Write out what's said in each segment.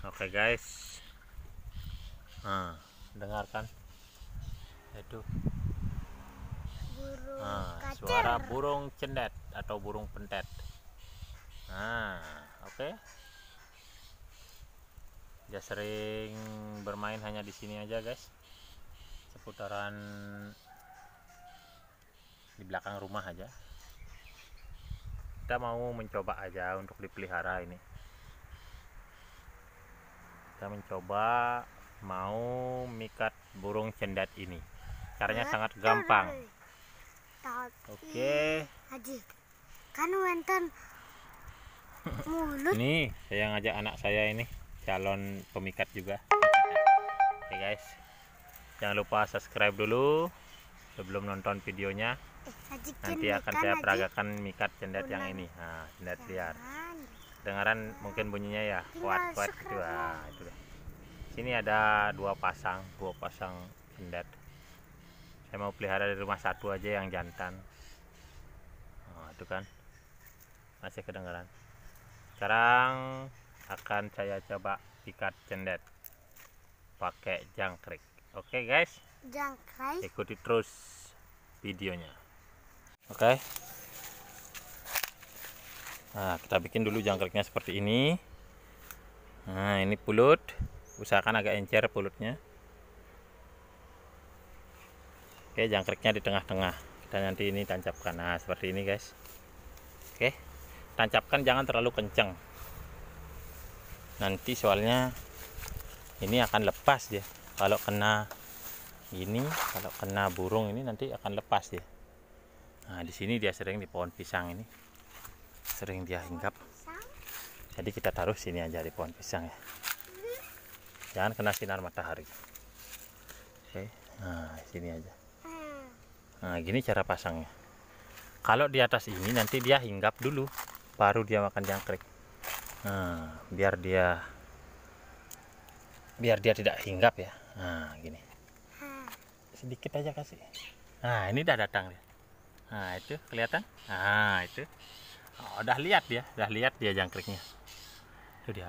oke guys nah dengarkan itu burung nah, suara burung cendet atau burung pentet nah oke dia sering bermain hanya di sini aja guys seputaran di belakang rumah aja kita mau mencoba aja untuk dipelihara ini kita mencoba mau mikat burung cendat ini caranya sangat gampang oke okay. kan ini nih saya ngajak anak saya ini calon pemikat juga oke okay, guys jangan lupa subscribe dulu sebelum nonton videonya eh, nanti akan saya peragakan mikat cendat yang ini nah, cendat ya. liar kedengaran mungkin bunyinya ya iya, kuat kuat gitu ah, itu sini ada dua pasang dua pasang pendet saya mau pelihara di rumah satu aja yang jantan oh, itu kan masih kedengaran sekarang akan saya coba pikat cendet pakai jangkrik oke okay, guys jangkrik ikuti terus videonya oke okay. Nah, kita bikin dulu jangkriknya seperti ini. Nah, ini pulut. Usahakan agak encer pulutnya. Oke, jangkriknya di tengah-tengah. Kita nanti ini tancapkan. Nah, seperti ini, guys. Oke. Tancapkan jangan terlalu kencang. Nanti soalnya ini akan lepas ya Kalau kena ini, kalau kena burung ini nanti akan lepas ya Nah, di sini dia sering di pohon pisang ini sering dia hinggap jadi kita taruh sini aja di pohon pisang ya jangan kena sinar matahari oke nah sini aja nah gini cara pasangnya kalau di atas ini nanti dia hinggap dulu baru dia makan jangkrik nah biar dia biar dia tidak hinggap ya nah gini sedikit aja kasih nah ini udah datang dia nah itu kelihatan nah itu Oh, udah lihat dia, udah lihat dia jangkriknya. Itu dia.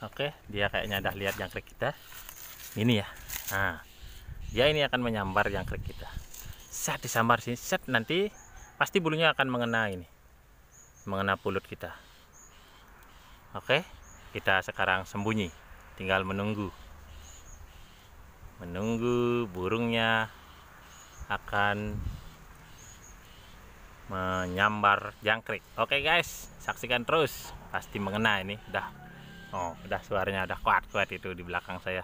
Oke, dia kayaknya udah lihat jangkrik kita. Ini ya. Nah, dia ini akan menyambar jangkrik kita. Set disambar sini, set nanti pasti bulunya akan mengena ini. Mengena pulut kita. Oke, kita sekarang sembunyi, tinggal menunggu. Menunggu burungnya akan menyambar jangkrik oke okay, guys saksikan terus pasti mengena ini udah oh udah suaranya udah kuat kuat itu di belakang saya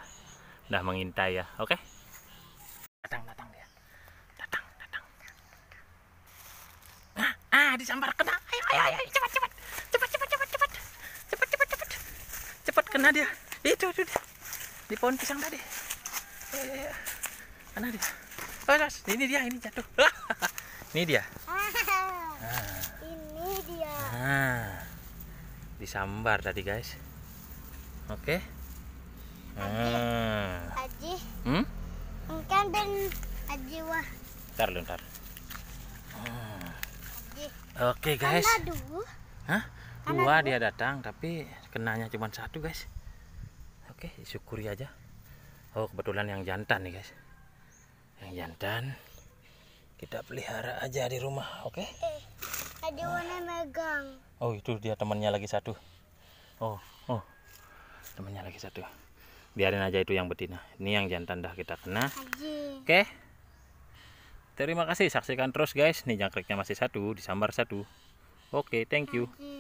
udah mengintai ya oke okay? datang datang dia. datang datang ah, ah disambar kena ayo ayo ayo cepat cepat cepat cepat cepat cepat cepat cepat cepat cepat kena dia itu itu dia di pohon pisang tadi eh, kena eh, eh. dia oh, ini dia ini jatuh ini dia disambar tadi guys oke okay? hmm. hmm? dan Haji wah ntar ntar oke okay, guys Hah? dua dia datang tapi kenanya cuma satu guys oke syukuri aja oh kebetulan yang jantan nih guys yang jantan kita pelihara aja di rumah oke okay? Eh ada warna megang oh itu dia temannya lagi satu oh oh temannya lagi satu biarin aja itu yang betina ini yang jantan dah kita kena oke okay. terima kasih saksikan terus guys nih jangkriknya masih satu disambar satu oke okay, thank you Haji.